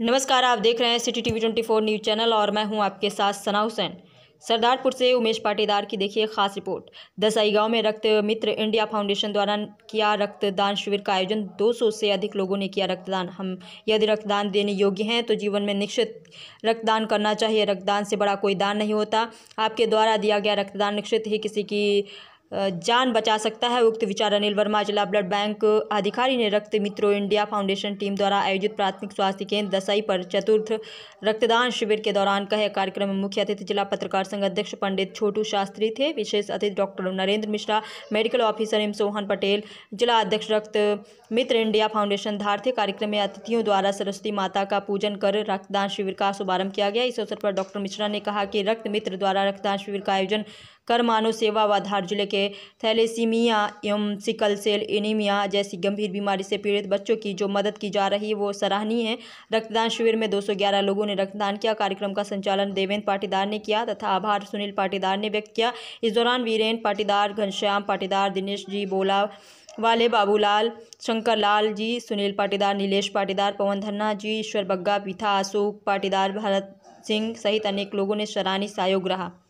नमस्कार आप देख रहे हैं City TV four news channel और मैं हूं आपके साथ सना हुसैन सरदारपुर से उमेश पाटीदार की देखिए खास रिपोर्ट दसाई गांव में रक्त मित्र इंडिया फाउंडेशन द्वारा किया रक्तदान शिविर का आयोजन 200 से अधिक लोगों ने किया रक्तदान हम यदि रक्तदान देने योग्य हैं तो जीवन में निश्चित रक्तदान करना चाहिए रक्तदान से बड़ा कोई दान नहीं होता आपके द्वारा दिया गया रक्तदान निश्चित ही किसी की जान बचा सकता है उक्त विचार अनिल वर्मा जिला ब्लड बैंक अधिकारी ने रक्त मित्रों इंडिया फाउंडेशन टीम द्वारा आयोजित प्राथमिक स्वास्थ्य केंद्र दसाई पर चतुर्थ रक्तदान शिविर के दौरान कहे कार्यक्रम में मुख्य अतिथि जिला पत्रकार संघ अध्यक्ष पंडित छोटू शास्त्री थे विशेष अतिथि doctor Narendra Mishra medical officer M Sohan Patel जिला अध्यक्ष रक्त मित्र इंडिया फाउंडेशन धार थे कार्यक्रम में अतिथियों द्वारा सरस्वती माता का पूजन कर रक्तदान शिविर का शुभारंभ किया गया इस अवसर पर डॉक्टर मिश्रा ने कहा कि रक्त मित्र द्वारा रक्तदान शिविर का आयोजन कर मानव सेवा व धार जिले के थैलेसीमिया एवं सिकल सेल एनीमिया जैसी गंभीर बीमारी से पीड़ित बच्चों की जो मदद की जा रही है वो सराहनीय है रक्तदान शिविर में 211 लोगों ने रक्तदान किया कार्यक्रम का संचालन देवेंद्र पाटीदार ने किया तथा आभार सुनील पाटीदार ने व्यक्त किया इस दौरान वीरेंद्र पाटीदार घनश्याम पाटीदार दिनेश जी बोला वाले बाबूलाल शंकर लाल जी सुनील पाटीदार नीलेश पाटीदार पवन धन्ना जी ईश्वर बग्गा पीथा अशोक पाटीदार भरत सिंह सहित अनेक लोगों ने सराहनीय सहयोग रहा